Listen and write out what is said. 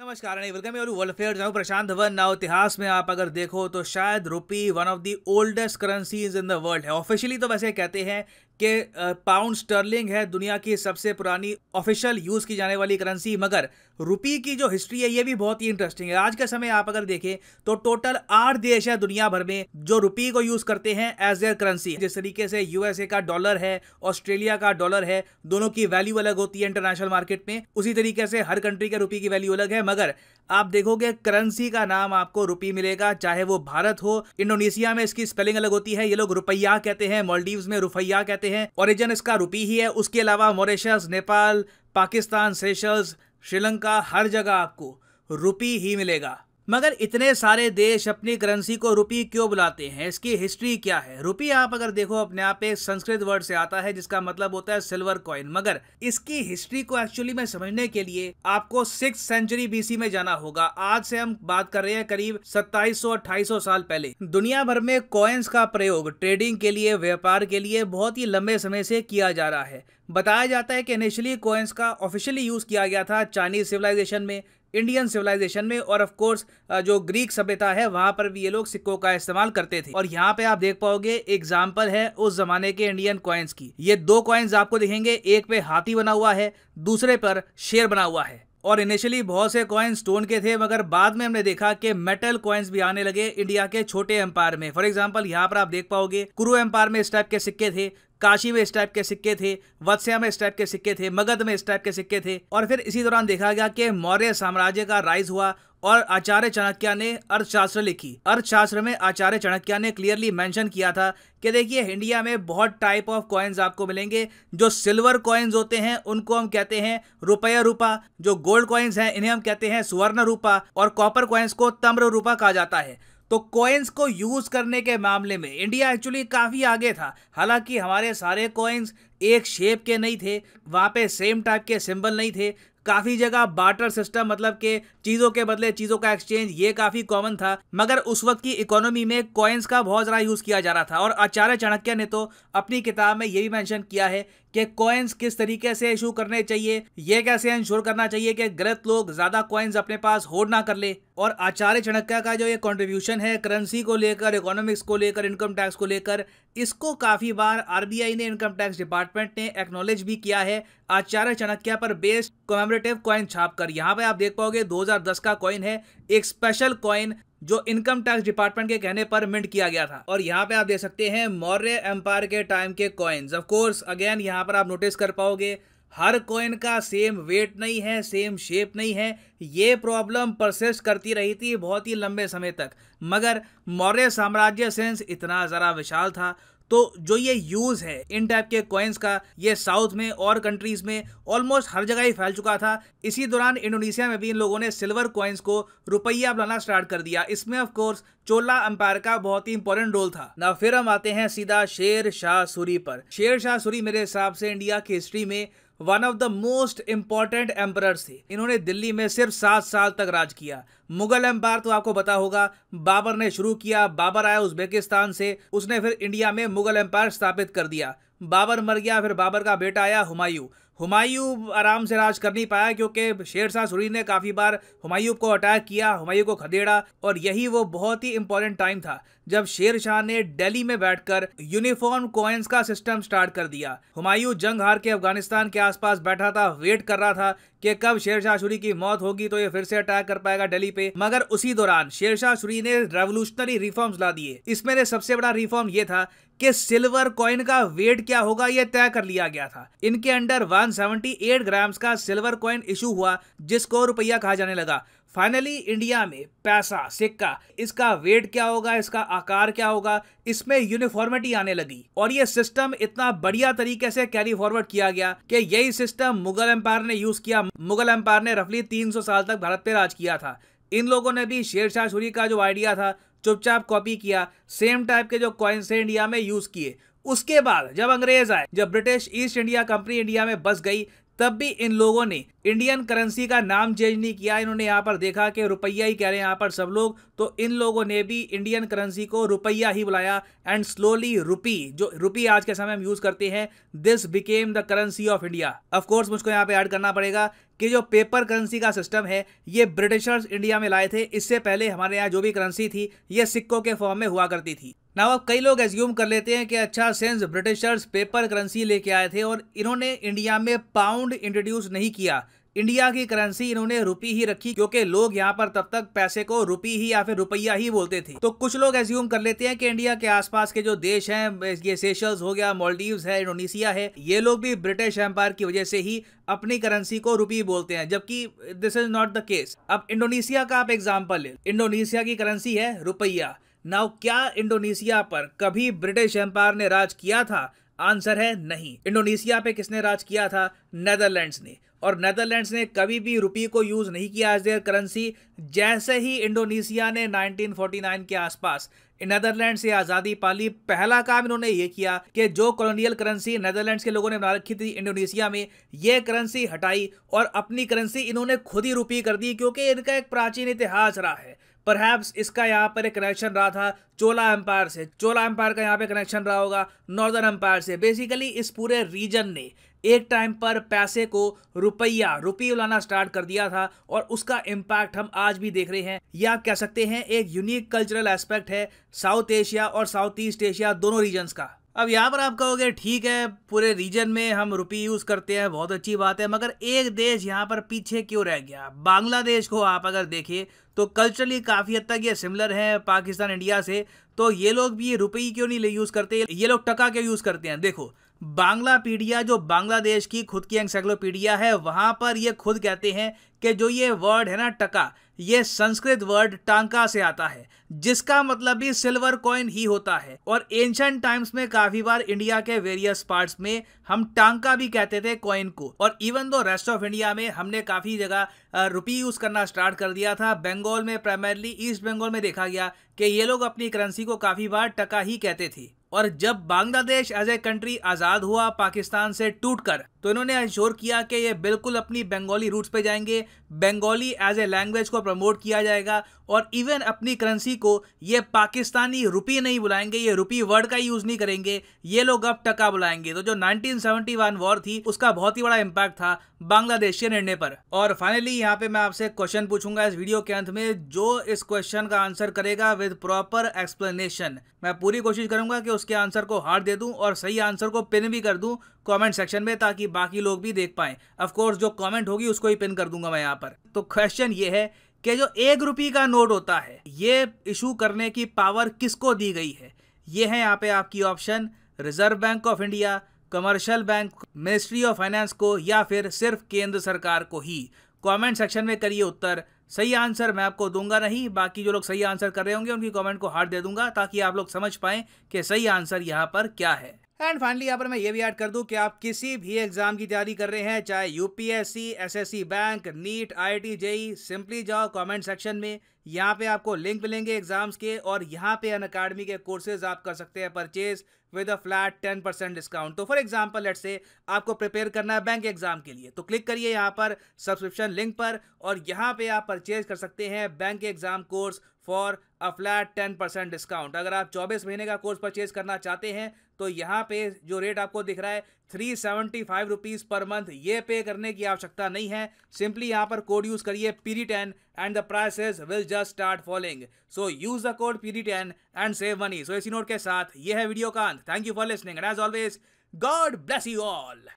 नमस्कार welcome you world fair जाऊँ प्रशांत Dhawan now इतिहास में आप अगर देखो तो शायद rupee one of the oldest currencies in the world है ऑफिशियली तो वैसे कहते हैं कि पाउंड स्टर्लिंग है दुनिया की सबसे पुरानी ऑफिशियल यूज़ की जाने वाली करेंसी मगर रुपी की जो हिस्ट्री है ये भी बहुत ही इंटरेस्टिंग है आज के समय आप अगर देखें तो टोटल आठ देश है दुनिया भर में जो रुपी को यूज़ करते हैं एज देयर करेंसी जिस तरीके से यूएसए का डॉलर है ऑस्ट्रेलिया का डॉलर है दोनों की वैल्यू अलग होती है इंटरनेशनल मार्केट में उसी तरीके से हर कंट्री के रुपी की वैल्यू अलग है मगर आप देखोगे करेंसी का नाम आपको रुपी मिलेगा चाहे वो भारत हो इंडोनेशिया में इसकी स्पेलिंग अलग होती है ये लोग रुपया कहते हैं मॉलडीव में रुपया कहते हैं ओरिजिन इसका रुपी ही है उसके अलावा मॉरिशस नेपाल पाकिस्तान सेशल्स श्रीलंका हर जगह आपको रुपी ही मिलेगा मगर इतने सारे देश अपनी करेंसी को रुपी क्यों बुलाते हैं इसकी हिस्ट्री क्या है रुपी आप अगर देखो अपने आप एक संस्कृत वर्ड से आता है जिसका मतलब होता है सिल्वर कॉइन मगर इसकी हिस्ट्री को एक्चुअली में समझने के लिए आपको सिक्स सेंचुरी बीसी में जाना होगा आज से हम बात कर रहे हैं करीब सत्ताईस सौ साल पहले दुनिया भर में कॉइन्स का प्रयोग ट्रेडिंग के लिए व्यापार के लिए बहुत ही लंबे समय से किया जा रहा है बताया जाता है कि इनिशियली कॉइन्स का ऑफिशियली यूज किया गया था चाइनीज सिविलाइजेशन में इंडियन सिविलाइजेशन में और ऑफ कोर्स जो ग्रीक सभ्यता है वहां पर भी ये लोग सिक्कों का इस्तेमाल करते थे और यहाँ पे आप देख पाओगे एग्जाम्पल है उस जमाने के इंडियन कॉइन्स की ये दो कॉइन्स आपको देखेंगे एक पे हाथी बना हुआ है दूसरे पर शेर बना हुआ है और इनिशियली बहुत से कॉइन स्टोन के थे मगर बाद में हमने देखा कि मेटल कॉइन्स भी आने लगे इंडिया के छोटे एम्पायर में फॉर एग्जाम्पल यहाँ पर आप देख पाओगे कुरु एम्पायर में इस टाइप के सिक्के थे काशी में इस टाइप के सिक्के थे वत्स्या में इस टाइप के सिक्के थे मगध में इस टाइप के सिक्के थे और फिर इसी दौरान देखा गया कि मौर्य साम्राज्य का राइज हुआ और आचार्य चाणक्य ने अर्थशास्त्र लिखी अर्थशास्त्र में आचार्य चाणक्य ने क्लियरली मेंशन किया था कि देखिए इंडिया में बहुत टाइप ऑफ कॉइन्स आपको मिलेंगे जो सिल्वर कॉइन्स होते हैं उनको हम कहते हैं रुपया रूपा जो गोल्ड कॉइन्स हैं इन्हें हम कहते हैं सुवर्ण रूपा और कॉपर कॉइन्स को तम्र रूपा कहा जाता है तो कॉइन्स को यूज़ करने के मामले में इंडिया एक्चुअली काफ़ी आगे था हालांकि हमारे सारे कॉइन्स एक शेप के नहीं थे वहाँ पे सेम टाइप के सिंबल नहीं थे काफ़ी जगह बार्टर सिस्टम मतलब के चीज़ों के बदले चीज़ों का एक्सचेंज ये काफ़ी कॉमन था मगर उस वक्त की इकोनॉमी में कॉइन्स का बहुत ज़्यादा यूज़ किया जा रहा था और आचार्य चाणक्य ने तो अपनी किताब में ये भी मेंशन किया है कि कॉइन्स किस तरीके से इशू करने चाहिए ये कैसे इंश्योर करना चाहिए कि गलत लोग ज़्यादा कॉइन्स अपने पास होल्ड ना कर ले और आचार्य चाणक्य का जो ये कॉन्ट्रीब्यूशन है करेंसी को लेकर इकोनॉमिक्स को लेकर इनकम टैक्स को लेकर इसको काफ़ी बार आरबीआई ने इनकम टैक्स डिपार्टमेंट ने एक्नोलेज भी किया है आचार्य चाणक्य पर बेस्ड कमेमरेटिव कॉइन छाप कर यहाँ पे आप देख पाओगे 2010 का कॉइन है एक स्पेशल कॉइन जो इनकम टैक्स डिपार्टमेंट के कहने पर मिंट किया गया था और यहाँ पे आप देख सकते हैं मौर्य एम्पायर के टाइम के कॉइन्स ऑफकोर्स अगेन यहाँ पर आप नोटिस कर पाओगे हर कॉइन का सेम वेट नहीं है सेम शेप नहीं है ये प्रॉब्लम प्रोसेस करती रही थी बहुत ही लंबे समय तक मगर मौर्य साम्राज्य सेंस इतना ज़रा विशाल था तो जो ये यूज़ है इन टाइप के कॉइन्स का ये साउथ में और कंट्रीज़ में ऑलमोस्ट हर जगह ही फैल चुका था इसी दौरान इंडोनेशिया में भी इन लोगों ने सिल्वर कॉइन्स को रुपया बनाना स्टार्ट कर दिया इसमें ऑफकोर्स चोला अंपायर का बहुत ही इंपॉर्टेंट रोल था ना फिर हम आते हैं सीधा शेर शाह सूरी पर शेर शाह सूरी मेरे हिसाब से इंडिया की हिस्ट्री में one of the most important emperor थे इन्होंने दिल्ली में सिर्फ सात साल तक राज किया मुगल एम्पायर तो आपको पता होगा बाबर ने शुरू किया बाबर आया उज्बेकिस्तान से उसने फिर इंडिया में मुगल एम्पायर स्थापित कर दिया बाबर मर गया फिर बाबर का बेटा आया हुमायूं हुमायूं आराम से राज कर नहीं पाया क्योंकि शेर शाह सूरी ने काफ़ी बार हुमायूं को अटैक किया हुमायूं को खदेड़ा और यही वो बहुत ही इंपॉर्टेंट टाइम था जब शेर शाह ने दिल्ली में बैठकर यूनिफॉर्म कॉइन्स का सिस्टम स्टार्ट कर दिया हुमायूं जंग हार के अफगानिस्तान के आसपास बैठा था वेट कर रहा था कि कब शेर शाह सूरी की मौत होगी तो ये फिर से अटैक कर पाएगा दिल्ली पे मगर उसी दौरान शेर शाह सूरी ने रेवोल्यूशनरी रिफॉर्म्स ला दिए इसमें सबसे बड़ा रिफॉर्म ये था कि सिल्वर कॉइन का वेट क्या होगा ये तय कर लिया गया था इनके अंडर वन 178 ग्राम्स का सिल्वर कॉइन इशू हुआ जिसको रुपया कहा जाने लगा फाइनली इंडिया में पैसा सिक्का इसका वेट क्या होगा इसका आकार क्या होगा इसमें यूनिफॉर्मिटी आने लगी और ये सिस्टम इतना बढ़िया तरीके से कैरी फॉरवर्ड किया गया कि यही सिस्टम मुगल एम्पायर ने यूज किया मुगल एम्पायर ने रफली 300 साल तक भारत पे राज किया था इन लोगों ने भी शेरशाह सूरी का जो आइडिया था चुपचाप कॉपी किया सेम टाइप के जो कॉइन्स है इंडिया में यूज़ किए उसके बाद जब अंग्रेज आए जब British East India Company India में बस गई तब भी इन लोगों ने इंडियन करेंसी का नाम चेंज नहीं किया इन्होंने यहाँ पर देखा कि रुपया ही कह रहे हैं यहाँ पर सब लोग तो इन लोगों ने भी इंडियन करेंसी को रुपया ही बुलाया एंड स्लोली रुपी जो रुपी आज के समय हम यूज़ करते हैं this became the currency of India of course मुझको यहाँ पे ऐड करना पड़ेगा कि जो पेपर करेंसी का सिस्टम है ये ब्रिटिशर्स इंडिया में लाए थे इससे पहले हमारे यहाँ जो भी करेंसी थी ये सिक्कों के फॉर्म में हुआ करती थी नाउ अब कई लोग एज्यूम कर लेते हैं कि अच्छा सेंस ब्रिटिशर्स पेपर करेंसी लेके आए थे और इन्होंने इंडिया में पाउंड इंट्रोड्यूस नहीं किया इंडिया की करेंसी इन्होंने रुपी ही रखी क्योंकि लोग यहाँ पर तब तक पैसे को रुपी ही या फिर रुपया ही बोलते थे तो कुछ लोग एज्यूम कर लेते हैं कि इंडिया के आसपास के जो देश हैं ये सेशल्स हो गया मॉलडीव्स है इंडोनेशिया है ये लोग भी ब्रिटिश एम्पायर की वजह से ही अपनी करेंसी को रुपी बोलते हैं जबकि this is not the case अब इंडोनेशिया का आप एग्जाम्पल ले इंडोनेशिया की करेंसी है रुपया नाउ क्या इंडोनेशिया पर कभी ब्रिटिश एम्पायर ने राज किया था आंसर है नहीं इंडोनेशिया पे किसने राज किया था नेदरलैंड्स ने और नेदरलैंड्स ने कभी भी रुपी को यूज़ नहीं किया एज देयर करेंसी जैसे ही इंडोनेशिया ने 1949 के आसपास नेदरलैंड से आज़ादी पाली पहला काम इन्होंने ये किया कि जो कॉलोनियल करेंसी नेदरलैंड्स के लोगों ने बना रखी थी इंडोनेशिया में ये करेंसी हटाई और अपनी करेंसी इन्होंने खुद ही रुपी कर दी क्योंकि इनका एक प्राचीन इतिहास रहा है परहैप्स इसका यहाँ पर एक कनेक्शन रहा था चोला एम्पायर से चोला एम्पायर का यहाँ पे कनेक्शन रहा होगा नॉर्दर्न एम्पायर से बेसिकली इस पूरे रीजन ने एक टाइम पर पैसे को रुपया रुपये लाना स्टार्ट कर दिया था और उसका इम्पैक्ट हम आज भी देख रहे हैं या कह सकते हैं एक यूनिक कल्चरल एस्पेक्ट है साउथ एशिया और साउथ ईस्ट एशिया दोनों रीजन्स का अब यहाँ पर आप कहोगे ठीक है पूरे रीजन में हम रुपी यूज़ करते हैं बहुत अच्छी बात है मगर एक देश यहाँ पर पीछे क्यों रह गया बांग्लादेश को आप अगर देखिए तो कल्चरली काफ़ी हद तक ये सिमिलर है पाकिस्तान इंडिया से तो ये लोग भी रुपये क्यों नहीं यूज़ करते ये लोग टका क्यों यूज़ करते हैं देखो बांग्लापीडिया जो बांग्लादेश की खुद की एंसाइक्लोपीडिया है वहां पर ये खुद कहते हैं कि जो ये वर्ड है ना टका ये संस्कृत वर्ड टांका से आता है जिसका मतलब भी सिल्वर कॉइन ही होता है और एंशंट टाइम्स में काफी बार इंडिया के वेरियस पार्ट्स में हम टांका भी कहते थे कॉइन को और even though rest of India में हमने काफी जगह रुपी यूज़ करना स्टार्ट कर दिया था बंगाल में प्राइमरली ईस्ट बंगाल में देखा गया कि ये लोग अपनी करेंसी को काफ़ी बार टका ही कहते थे और जब बांग्लादेश एज ए कंट्री आज़ाद हुआ पाकिस्तान से टूटकर तो इन्होंने इंश्योर किया कि ये बिल्कुल अपनी बंगाली रूट्स पे जाएंगे बंगाली एज ए लैंग्वेज को प्रमोट किया जाएगा और इवन अपनी करेंसी को ये पाकिस्तानी रुपी नहीं बुलाएंगे ये रुपी वर्ड का यूज़ नहीं करेंगे ये लोग अब टका बुलाएंगे तो जो 1971 वॉर थी उसका बहुत ही बड़ा इम्पैक्ट था बांग्लादेश के निर्णय पर और फाइनली यहाँ पे मैं आपसे क्वेश्चन पूछूंगा इस वीडियो के अंत में जो इस क्वेश्चन का आंसर करेगा विद प्रॉपर एक्सप्लेनेशन मैं पूरी कोशिश करूंगा कि उसके आंसर को हार्ड दे दूं और सही आंसर को पिन भी कर दूं कमेंट सेक्शन में ताकि बाकी लोग भी देख पाएं ऑफ कोर्स जो कमेंट होगी उसको ही पिन कर दूंगा मैं यहाँ पर तो क्वेश्चन ये है कि जो एक रुपये का नोट होता है ये इशू करने की पावर किसको दी गई है ये है यहाँ पे आपकी option Reserve Bank of India commercial bank Ministry of Finance को या फिर सिर्फ केंद्र सरकार को ही कॉमेंट सेक्शन में करिए उत्तर सही आंसर मैं आपको दूंगा नहीं बाकी जो लोग सही आंसर कर रहे होंगे उनकी कमेंट को हार्ट दे दूंगा ताकि आप लोग समझ पाएं कि सही आंसर यहाँ पर क्या है एंड फाइनली यहाँ पर मैं ये भी ऐड कर दूं कि आप किसी भी एग्जाम की तैयारी कर रहे हैं चाहे UPSC SSC bank NEET IT JE simply जाओ कमेंट सेक्शन में यहाँ पे आपको लिंक मिलेंगे एग्जाम्स के और यहाँ पे अन अकाडमी के कोर्सेज आप कर सकते हैं purchase with a flat ten percent discount तो फॉर एग्जाम्पल लेट से आपको प्रिपेयर करना है बैंक एग्जाम के लिए तो क्लिक करिए यहाँ पर सब्सक्रिप्शन लिंक पर और यहाँ पे आप परचेज कर सकते हैं bank exam course for a flat ten percent discount अगर आप चौबीस महीने का कोर्स परचेज करना चाहते हैं तो यहाँ पे जो रेट आपको दिख रहा है three seventy five rupees per month ये पे करने की आवश्यकता नहीं है सिंपली यहाँ पर कोड यूज़ करिए पीरी ten and the prices will just start following so use the code पीरी ten and save money so इसी नोट के साथ ये है वीडियो का अंत thank you for listening and as always God bless you all